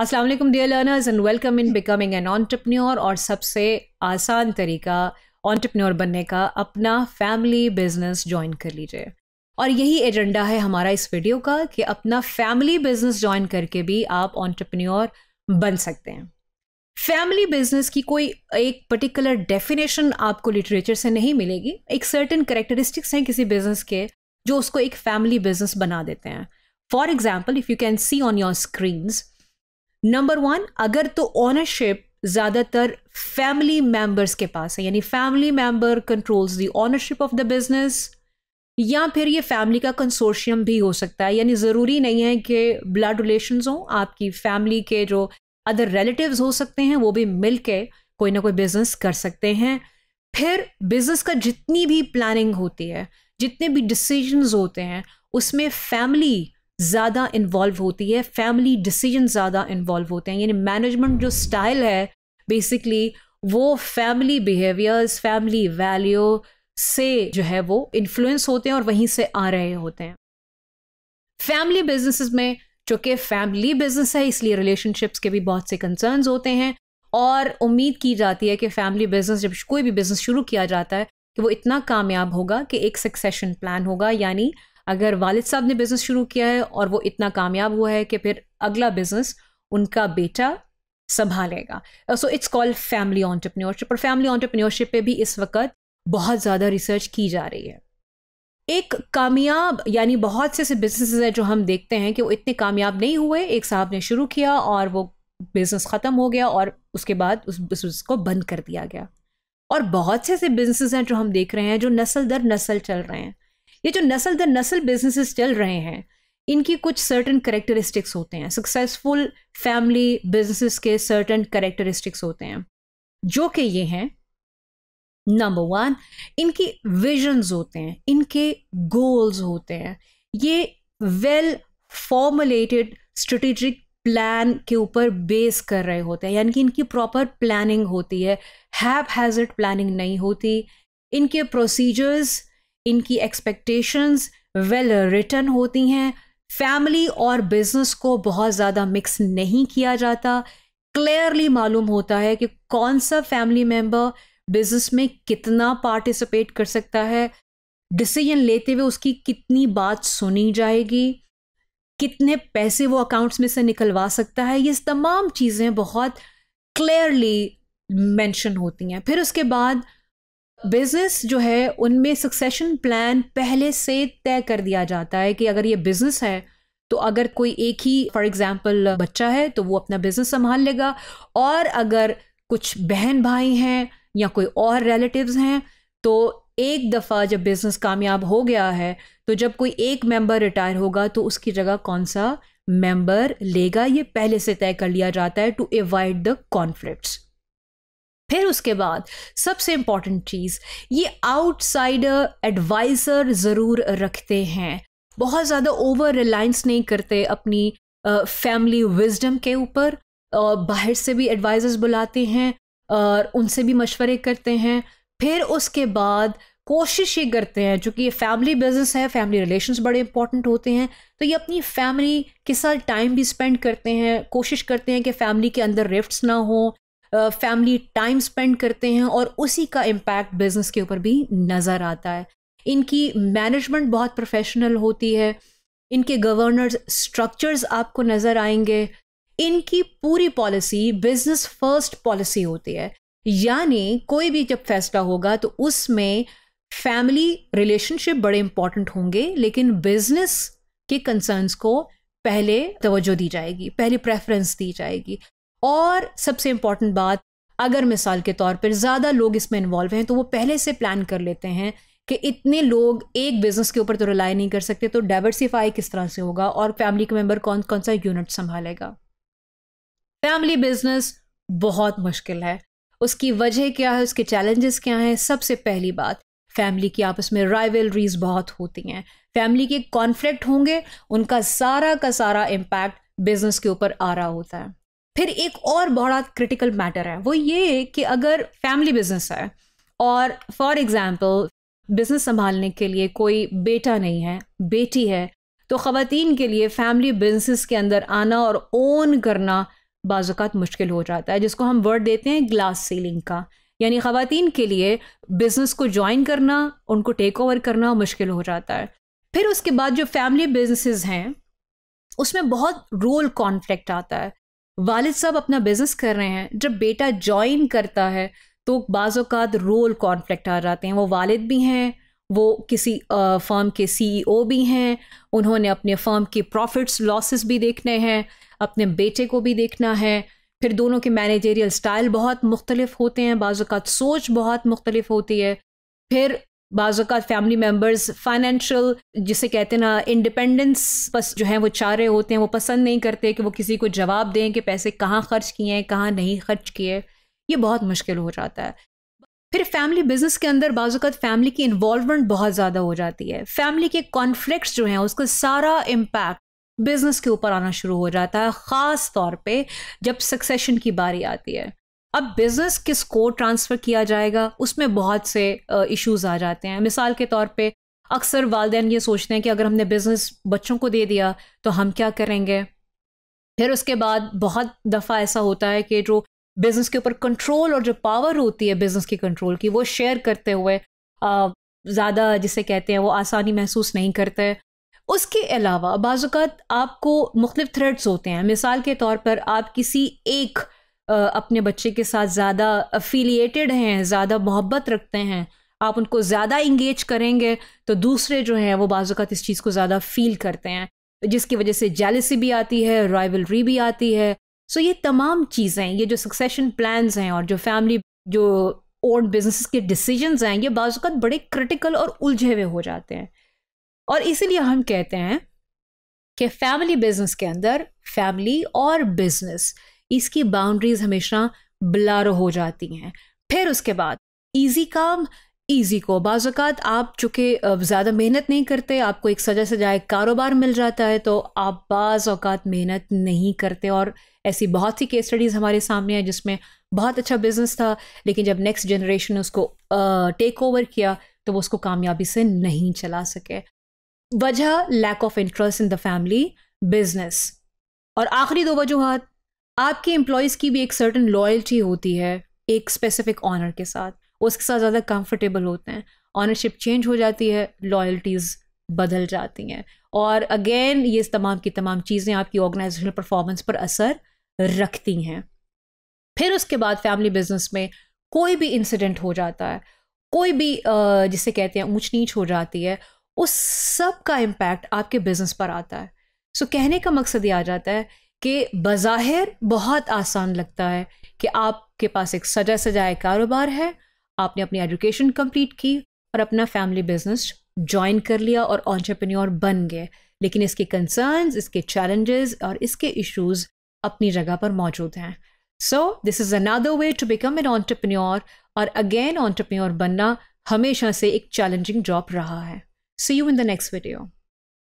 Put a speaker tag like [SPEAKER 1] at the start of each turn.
[SPEAKER 1] Aslam dear learners and welcome in becoming an entrepreneur और सबसे आसान तरीका ऑन्टरप्रेन्योर बनने का अपना फैमिली बिजनेस ज्वाइन कर लीजिए और यही एजेंडा है हमारा इस वीडियो का कि अपना फैमिली बिजनेस ज्वाइन करके भी आप ऑन्टरप्रेन्योर बन सकते हैं फैमिली बिजनेस की कोई एक पर्टिकुलर डेफिनेशन आपको लिटरेचर से नहीं मिलेगी एक सर्टेन करेक्टरिस्टिक्स हैं किसी बिजनेस के जो उसको एक फैमिली बिजनेस बना देते हैं for example if you can see on your screens number one अगर तो ऑनरशिप ज़्यादातर फैमिली मेंबर्स के पास है यानी family member controls the ownership of the business या फिर ये फैमिली का कंसोर्शियम भी हो सकता है यानी ज़रूरी नहीं है कि ब्लड रिलेशन हों आपकी फैमिली के जो अदर रिलेटिव्स हो सकते हैं वो भी मिल के कोई ना कोई बिजनेस कर सकते हैं फिर बिजनेस का जितनी भी प्लानिंग होती है जितने भी डिसीजंस होते हैं उसमें फैमिली ज़्यादा इन्वॉल्व होती है फैमिली डिसीजन ज़्यादा इन्वॉल्व होते हैं यानी मैनेजमेंट जो स्टाइल है बेसिकली वो फैमिली बिहेवियर्स फैमिली वैल्यू से जो है वो इन्फ्लुएंस होते हैं और वहीं से आ रहे होते हैं फैमिली बिजनेस में चूँकि फैमिली बिजनेस है इसलिए रिलेशनशिप्स के भी बहुत से कंसर्नस होते हैं और उम्मीद की जाती है कि फैमिली बिजनेस जब कोई भी बिजनेस शुरू किया जाता है कि तो वो इतना कामयाब होगा कि एक सक्सेशन प्लान होगा यानी अगर वालिद साहब ने बिज़नेस शुरू किया है और वो इतना कामयाब हुआ है कि फिर अगला बिज़नेस उनका बेटा संभालेगा so it's called family entrepreneurship और फैमिली ऑन्टरप्रेन्योरशिप पे भी इस वक्त बहुत ज़्यादा रिसर्च की जा रही है एक कामयाब यानी बहुत से ऐसे बिजनेस हैं जो हम देखते हैं कि वो इतने कामयाब नहीं हुए एक साहब ने शुरू किया और वो बिजनेस ख़त्म हो गया और उसके बाद उस बिजनेस को बंद कर दिया गया और बहुत से ऐसे बिजनेस हैं जो हम देख रहे हैं जो नस्ल दर नस्ल चल रहे हैं ये जो नस्ल दर नस्ल बिजनेसेस चल रहे हैं इनकी कुछ सर्टन करेक्टरिस्टिक्स होते हैं सक्सेसफुल फैमिली बिजनेसेस के सर्टन करेक्टरिस्टिक्स होते हैं जो कि ये हैं नंबर वन इनकी विजन्स होते हैं इनके गोल्स होते हैं ये वेल फॉर्मुलेटेड स्ट्रेटेजिक प्लान के ऊपर बेस कर रहे होते हैं यानी कि इनकी प्रॉपर प्लानिंग होती है हैप हैजर्ड प्लानिंग नहीं होती इनके प्रोसीजर्स इनकी एक्सपेक्टेशंस वेल रिटर्न होती हैं फैमिली और बिजनेस को बहुत ज़्यादा मिक्स नहीं किया जाता क्लियरली मालूम होता है कि कौन सा फैमिली मेम्बर बिजनेस में कितना पार्टिसिपेट कर सकता है डिसीजन लेते हुए उसकी कितनी बात सुनी जाएगी कितने पैसे वो अकाउंट्स में से निकलवा सकता है ये तमाम चीज़ें बहुत क्लियरली मेंशन होती हैं फिर उसके बाद बिजनेस जो है उनमें सक्सेशन प्लान पहले से तय कर दिया जाता है कि अगर ये बिजनेस है तो अगर कोई एक ही फॉर एग्जाम्पल बच्चा है तो वो अपना बिजनेस संभाल लेगा और अगर कुछ बहन भाई हैं या कोई और रिलेटिव्स हैं तो एक दफ़ा जब बिजनेस कामयाब हो गया है तो जब कोई एक मेंबर रिटायर होगा तो उसकी जगह कौन सा मेंबर लेगा ये पहले से तय कर लिया जाता है टू अवॉइड द कॉन्फ्लिक्ट्स फिर उसके बाद सबसे इम्पॉर्टेंट चीज़ ये आउटसाइडर एडवाइज़र ज़रूर रखते हैं बहुत ज़्यादा ओवर रिलायंस नहीं करते अपनी फैमिली विजडम के ऊपर बाहर से भी एडवाइज़र्स बुलाते हैं और उनसे भी मशवरे करते हैं फिर उसके बाद कोशिश ये करते हैं चूँकि ये फैमिली बिजनेस है फैमिली रिलेशंस बड़े इंपॉर्टेंट होते हैं तो ये अपनी फैमिली के साथ टाइम भी स्पेंड करते हैं कोशिश करते हैं कि फैमिली के अंदर रिफ्ट ना हों फैमिली टाइम स्पेंड करते हैं और उसी का इम्पैक्ट बिजनेस के ऊपर भी नज़र आता है इनकी मैनेजमेंट बहुत प्रोफेशनल होती है इनके गवर्नर स्ट्रक्चर्स आपको नज़र आएंगे इनकी पूरी पॉलिसी बिजनेस फर्स्ट पॉलिसी होती है यानी कोई भी जब फैसला होगा तो उसमें फैमिली रिलेशनशिप बड़े इंपॉर्टेंट होंगे लेकिन बिजनेस के कंसर्न्स को पहले तवज्जो दी जाएगी पहले प्रेफरेंस दी जाएगी और सबसे इम्पॉर्टेंट बात अगर मिसाल के तौर पर ज़्यादा लोग इसमें इन्वॉल्व हैं तो वो पहले से प्लान कर लेते हैं कि इतने लोग एक बिजनेस के ऊपर तो रिलाई नहीं कर सकते तो डाइवर्सिफाई किस तरह से होगा और फैमिली का मेम्बर कौन कौन सा यूनिट संभालेगा फैमिली बिजनेस बहुत मुश्किल है उसकी वजह क्या है उसके चैलेंजेस क्या हैं सबसे पहली बात फैमिली की आपस में राइवलरीज बहुत होती हैं फैमिली के कॉन्फ्लिक्ट होंगे उनका सारा का सारा इम्पैक्ट बिजनेस के ऊपर आ रहा होता है फिर एक और बड़ा क्रिटिकल मैटर है वो ये कि अगर फैमिली बिजनेस है और फॉर एग्ज़ाम्पल बिजनेस संभालने के लिए कोई बेटा नहीं है बेटी है तो ख़वान के लिए फैमिली बिजनेस के अंदर आना और ओन करना बाज़ात मुश्किल हो जाता है जिसको हम वर्ड देते हैं ग्लास सीलिंग का यानी ख़वान के लिए बिज़नेस को ज्वाइन करना उनको टेक ओवर करना मुश्किल हो जाता है फिर उसके बाद जो फैमिली बिजनेसेस हैं उसमें बहुत रोल कॉन्फ्लिक्ट आता है वालिद साहब अपना बिजनेस कर रहे हैं जब बेटा ज्वाइन करता है तो बाज़ात रोल कॉन्फ्लिक्ट आ जाते हैं वो वालिद भी हैं वो किसी फर्म के सीईओ e भी हैं उन्होंने अपने फर्म के प्रॉफिट्स लॉसेस भी देखने हैं अपने बेटे को भी देखना है फिर दोनों के मैनेजरियल स्टाइल बहुत मुख्तलिफ होते हैं बाज़ात सोच बहुत मुख्तलिफ होती है फिर बाजा फैमिली मेम्बर्स फाइनेंशियल जिसे कहते हैं ना इंडिपेंडेंस बस जो है वो चाह रहे होते हैं वो पसंद नहीं करते कि वो किसी को जवाब दें कि पैसे कहाँ खर्च किए हैं कहाँ नहीं खर्च किए ये बहुत मुश्किल हो जाता है फिर फैमिली बिजनेस के अंदर बाज़ात फैमिली की इन्वॉल्वमेंट बहुत ज़्यादा हो जाती है फैमिली के कॉन्फ्लिक्ट जो हैं उसका सारा इम्पैक्ट बिजनेस के ऊपर आना शुरू हो जाता है ख़ास तौर पर जब सक्सेशन की बारी आती है अब बिजनेस किसको ट्रांसफर किया जाएगा उसमें बहुत से इश्यूज आ जाते हैं मिसाल के तौर पे अक्सर वालदेन ये सोचते हैं कि अगर हमने बिजनेस बच्चों को दे दिया तो हम क्या करेंगे फिर उसके बाद बहुत दफ़ा ऐसा होता है कि जो बिजनेस के ऊपर कंट्रोल और जो पावर होती है बिजनेस की कंट्रोल की वो शेयर करते हुए ज़्यादा जिसे कहते हैं वो आसानी महसूस नहीं करते उसके अलावा बाज़ात आपको मुख्तफ थ्रेड्स होते हैं मिसाल के तौर पर आप किसी एक अपने बच्चे के साथ ज़्यादा अफिलिएटेड हैं ज़्यादा मोहब्बत रखते हैं आप उनको ज़्यादा इंगेज करेंगे तो दूसरे जो हैं वो बाज़ात इस चीज़ को ज़्यादा फील करते हैं जिसकी वजह से जेलसी भी आती है राइवलरी भी आती है सो ये तमाम चीज़ें ये जो सक्सेशन प्लान्स हैं और जो फैमिली जो ओल्ड बिजनेस के डिसीजन हैं ये बाज़ात बड़े क्रिटिकल और उलझे हुए हो जाते हैं और इसीलिए हम कहते हैं कि फैमिली बिजनेस के अंदर फैमिली और बिजनेस इसकी बाउंड्रीज हमेशा ब्लर हो जाती हैं फिर उसके बाद ईजी काम ईजी को बाज़ात आप चूँकि ज़्यादा मेहनत नहीं करते आपको एक सजा सजाए कारोबार मिल जाता है तो आप बाज़ात मेहनत नहीं करते और ऐसी बहुत सी केस स्टडीज़ हमारे सामने हैं जिसमें बहुत अच्छा बिजनेस था लेकिन जब नेक्स्ट जनरेशन ने उसको टेक ओवर किया तो वो उसको कामयाबी से नहीं चला सके वजह lack of interest in the family business और आखिरी दो वजूहत आपके एम्प्लॉयज़ की भी एक सर्टन लॉयल्टी होती है एक स्पेसिफिक ऑनर के साथ उसके साथ ज़्यादा कंफर्टेबल होते हैं ऑनरशिप चेंज हो जाती है लॉयल्टीज़ बदल जाती हैं और अगेन ये तमाम की तमाम चीज़ें आपकी ऑर्गेनाइजेशनल परफॉर्मेंस पर असर रखती हैं फिर उसके बाद फैमिली बिजनेस में कोई भी इंसिडेंट हो जाता है कोई भी जिसे कहते हैं ऊँच नीच हो जाती है उस सब का इम्पैक्ट आपके बिजनेस पर आता है सो so, कहने का मकसद ये आ जाता है कि बज़ाहिर बहुत आसान लगता है कि आपके पास एक सजा सजाए कारोबार है आपने अपनी एजुकेशन कंप्लीट की और अपना फैमिली बिजनेस ज्वाइन कर लिया और ऑन्टरप्रन्योर बन गए लेकिन इसके कंसर्न्स इसके चैलेंजेस और इसके इश्यूज अपनी जगह पर मौजूद हैं so this is another way to become an entrepreneur और अगेन ऑन्टरप्रन्योर बनना हमेशा से एक चैलेंजिंग जॉब रहा है see you in the next video